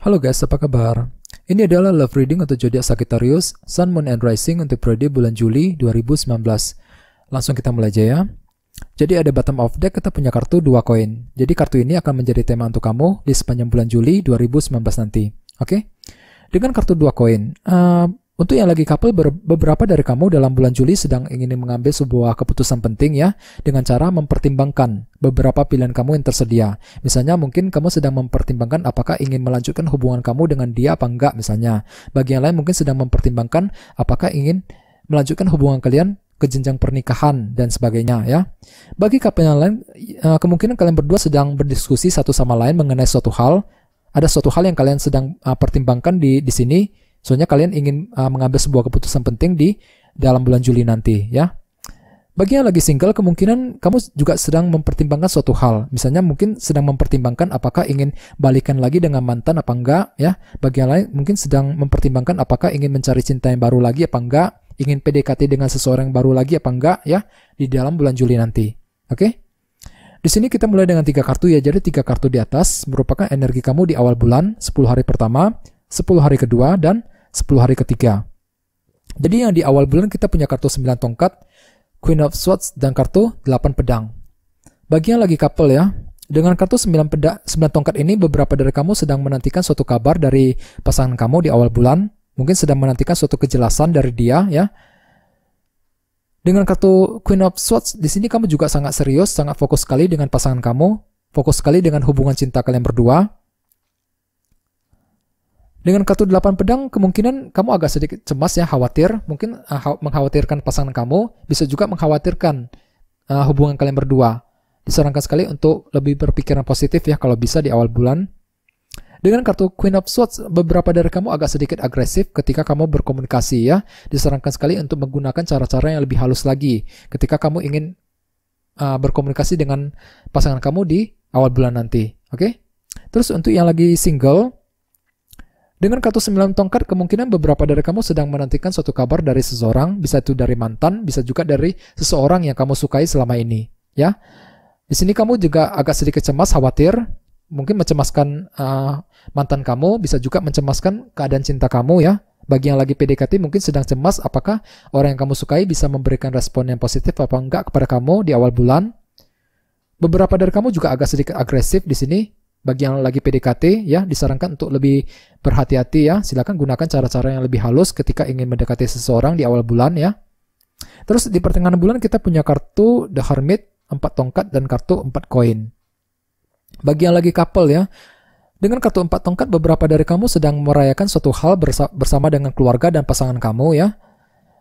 Halo guys, apa kabar? Ini adalah love reading untuk zodiak Sagittarius, Sun, Moon, and Rising untuk periode bulan Juli 2019. Langsung kita mulai aja ya. Jadi ada bottom of deck kita punya kartu dua koin. Jadi kartu ini akan menjadi tema untuk kamu di sepanjang bulan Juli 2019 nanti. Oke? Okay? Dengan kartu dua koin, uh, untuk yang lagi couple, beberapa dari kamu dalam bulan Juli sedang ingin mengambil sebuah keputusan penting ya, dengan cara mempertimbangkan beberapa pilihan kamu yang tersedia. Misalnya mungkin kamu sedang mempertimbangkan apakah ingin melanjutkan hubungan kamu dengan dia apa enggak misalnya. Bagi yang lain mungkin sedang mempertimbangkan apakah ingin melanjutkan hubungan kalian ke jenjang pernikahan dan sebagainya ya. Bagi couple yang lain, eh, kemungkinan kalian berdua sedang berdiskusi satu sama lain mengenai suatu hal. Ada suatu hal yang kalian sedang eh, pertimbangkan di di sini Soalnya kalian ingin uh, mengambil sebuah keputusan penting di dalam bulan Juli nanti ya. Bagi yang lagi single, kemungkinan kamu juga sedang mempertimbangkan suatu hal. Misalnya mungkin sedang mempertimbangkan apakah ingin balikan lagi dengan mantan apa enggak ya. Bagi yang lain mungkin sedang mempertimbangkan apakah ingin mencari cinta yang baru lagi apa enggak, ingin PDKT dengan seseorang yang baru lagi apa enggak ya di dalam bulan Juli nanti. Oke? Di sini kita mulai dengan tiga kartu ya. Jadi tiga kartu di atas merupakan energi kamu di awal bulan, 10 hari pertama, 10 hari kedua, dan 10 hari ketiga. Jadi yang di awal bulan kita punya kartu 9 tongkat, Queen of Swords dan kartu 8 pedang. Bagi yang lagi couple ya, dengan kartu 9 peda 9 tongkat ini beberapa dari kamu sedang menantikan suatu kabar dari pasangan kamu di awal bulan, mungkin sedang menantikan suatu kejelasan dari dia ya. Dengan kartu Queen of Swords, di sini kamu juga sangat serius, sangat fokus sekali dengan pasangan kamu, fokus sekali dengan hubungan cinta kalian berdua. Dengan kartu delapan pedang, kemungkinan kamu agak sedikit cemas ya, khawatir, mungkin uh, mengkhawatirkan pasangan kamu, bisa juga mengkhawatirkan uh, hubungan kalian berdua. Disarankan sekali untuk lebih berpikiran positif ya kalau bisa di awal bulan. Dengan kartu Queen of Swords, beberapa dari kamu agak sedikit agresif ketika kamu berkomunikasi ya. Disarankan sekali untuk menggunakan cara-cara yang lebih halus lagi ketika kamu ingin uh, berkomunikasi dengan pasangan kamu di awal bulan nanti. Oke? Okay? Terus untuk yang lagi single, dengan kartu 9 tongkat, kemungkinan beberapa dari kamu sedang menantikan suatu kabar dari seseorang, bisa itu dari mantan, bisa juga dari seseorang yang kamu sukai selama ini, ya. Di sini kamu juga agak sedikit cemas, khawatir, mungkin mencemaskan uh, mantan kamu, bisa juga mencemaskan keadaan cinta kamu, ya. Bagi yang lagi PDKT mungkin sedang cemas apakah orang yang kamu sukai bisa memberikan respon yang positif apa enggak kepada kamu di awal bulan. Beberapa dari kamu juga agak sedikit agresif di sini, bagi yang lagi PDKT ya disarankan untuk lebih berhati-hati ya. silahkan gunakan cara-cara yang lebih halus ketika ingin mendekati seseorang di awal bulan ya. Terus di pertengahan bulan kita punya kartu The Hermit 4 tongkat dan kartu 4 koin. Bagi yang lagi couple ya, dengan kartu 4 tongkat beberapa dari kamu sedang merayakan suatu hal bersama dengan keluarga dan pasangan kamu ya.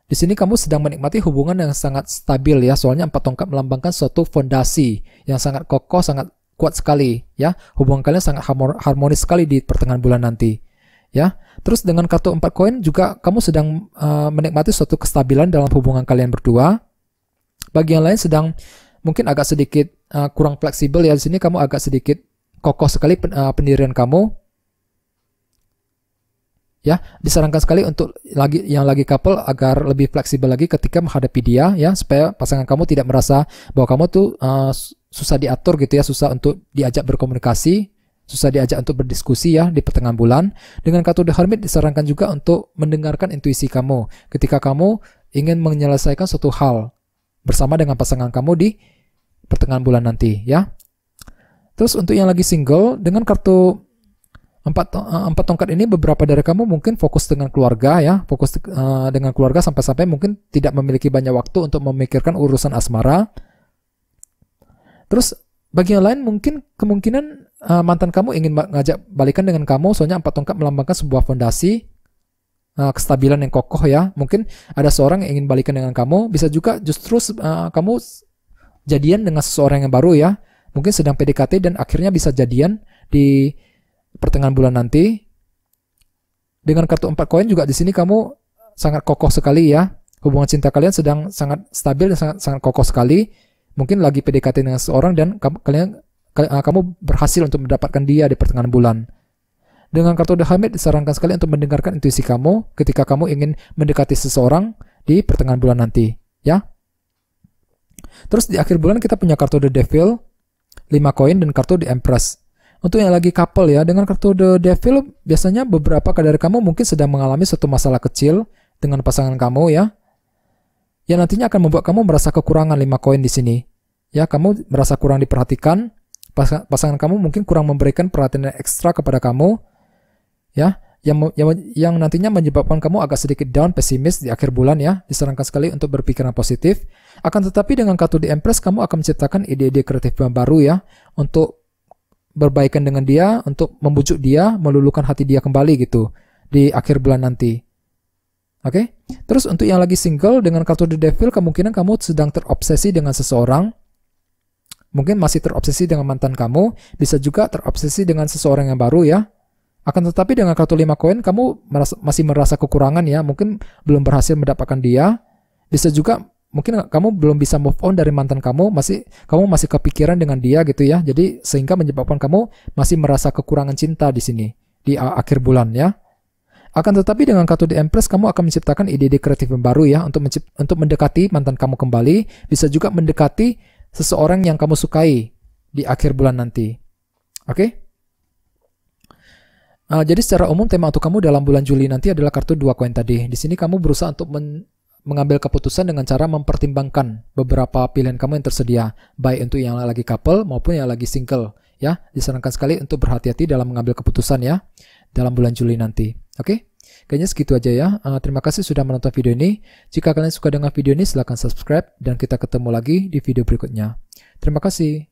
Di sini kamu sedang menikmati hubungan yang sangat stabil ya, soalnya empat tongkat melambangkan suatu fondasi yang sangat kokoh, sangat kuat sekali ya. Hubungan kalian sangat harmonis sekali di pertengahan bulan nanti ya. Terus dengan kartu empat koin juga kamu sedang uh, menikmati suatu kestabilan dalam hubungan kalian berdua. Bagi yang lain sedang mungkin agak sedikit uh, kurang fleksibel ya di sini kamu agak sedikit kokoh sekali pen, uh, pendirian kamu. Ya, disarankan sekali untuk lagi yang lagi couple agar lebih fleksibel lagi ketika menghadapi dia ya supaya pasangan kamu tidak merasa bahwa kamu tuh uh, susah diatur gitu ya, susah untuk diajak berkomunikasi, susah diajak untuk berdiskusi ya di pertengahan bulan. Dengan kartu the hermit disarankan juga untuk mendengarkan intuisi kamu ketika kamu ingin menyelesaikan suatu hal bersama dengan pasangan kamu di pertengahan bulan nanti ya. Terus untuk yang lagi single dengan kartu empat eh, empat tongkat ini beberapa dari kamu mungkin fokus dengan keluarga ya fokus uh, dengan keluarga sampai-sampai mungkin tidak memiliki banyak waktu untuk memikirkan urusan asmara Terus bagi yang lain mungkin kemungkinan uh, mantan kamu ingin ngajak balikan dengan kamu, soalnya empat tongkat melambangkan sebuah fondasi uh, kestabilan yang kokoh ya. Mungkin ada seorang yang ingin balikan dengan kamu, bisa juga justru uh, kamu jadian dengan seseorang yang baru ya. Mungkin sedang PDKT dan akhirnya bisa jadian di pertengahan bulan nanti. Dengan kartu empat koin juga di sini kamu sangat kokoh sekali ya. Hubungan cinta kalian sedang sangat stabil dan sangat sangat kokoh sekali mungkin lagi PDKT dengan seorang dan kalian ah, kamu berhasil untuk mendapatkan dia di pertengahan bulan. Dengan kartu The Hermit disarankan sekali untuk mendengarkan intuisi kamu ketika kamu ingin mendekati seseorang di pertengahan bulan nanti, ya. Terus di akhir bulan kita punya kartu The Devil, 5 koin dan kartu The Empress. Untuk yang lagi couple ya, dengan kartu The Devil biasanya beberapa dari kamu mungkin sedang mengalami suatu masalah kecil dengan pasangan kamu ya. Yang nantinya akan membuat kamu merasa kekurangan 5 koin di sini ya kamu merasa kurang diperhatikan, pasangan kamu mungkin kurang memberikan perhatian ekstra kepada kamu, ya, yang, yang, yang nantinya menyebabkan kamu agak sedikit down, pesimis di akhir bulan ya, disarankan sekali untuk berpikiran positif. Akan tetapi dengan kartu di Empress, kamu akan menciptakan ide-ide kreatif baru ya, untuk berbaikan dengan dia, untuk membujuk dia, melulukan hati dia kembali gitu, di akhir bulan nanti. Oke, okay? terus untuk yang lagi single dengan kartu The Devil, kemungkinan kamu sedang terobsesi dengan seseorang, Mungkin masih terobsesi dengan mantan kamu, bisa juga terobsesi dengan seseorang yang baru ya. Akan tetapi dengan kartu 5 koin kamu merasa, masih merasa kekurangan ya, mungkin belum berhasil mendapatkan dia. Bisa juga mungkin kamu belum bisa move on dari mantan kamu, masih kamu masih kepikiran dengan dia gitu ya. Jadi sehingga menyebabkan kamu masih merasa kekurangan cinta di sini di akhir bulan ya. Akan tetapi dengan kartu The Empress kamu akan menciptakan ide-ide kreatif yang baru ya untuk untuk mendekati mantan kamu kembali, bisa juga mendekati seseorang yang kamu sukai di akhir bulan nanti. Oke? Okay? Uh, eh, jadi secara umum tema untuk kamu dalam bulan Juli nanti adalah kartu dua koin tadi. Di sini kamu berusaha untuk men mengambil keputusan dengan cara mempertimbangkan beberapa pilihan kamu yang tersedia, baik untuk yang lagi couple maupun yang lagi single. Ya, disarankan sekali untuk berhati-hati dalam mengambil keputusan ya dalam bulan Juli nanti. Oke? Okay? Kayaknya segitu aja ya. Uh, terima kasih sudah menonton video ini. Jika kalian suka dengan video ini, silahkan subscribe dan kita ketemu lagi di video berikutnya. Terima kasih.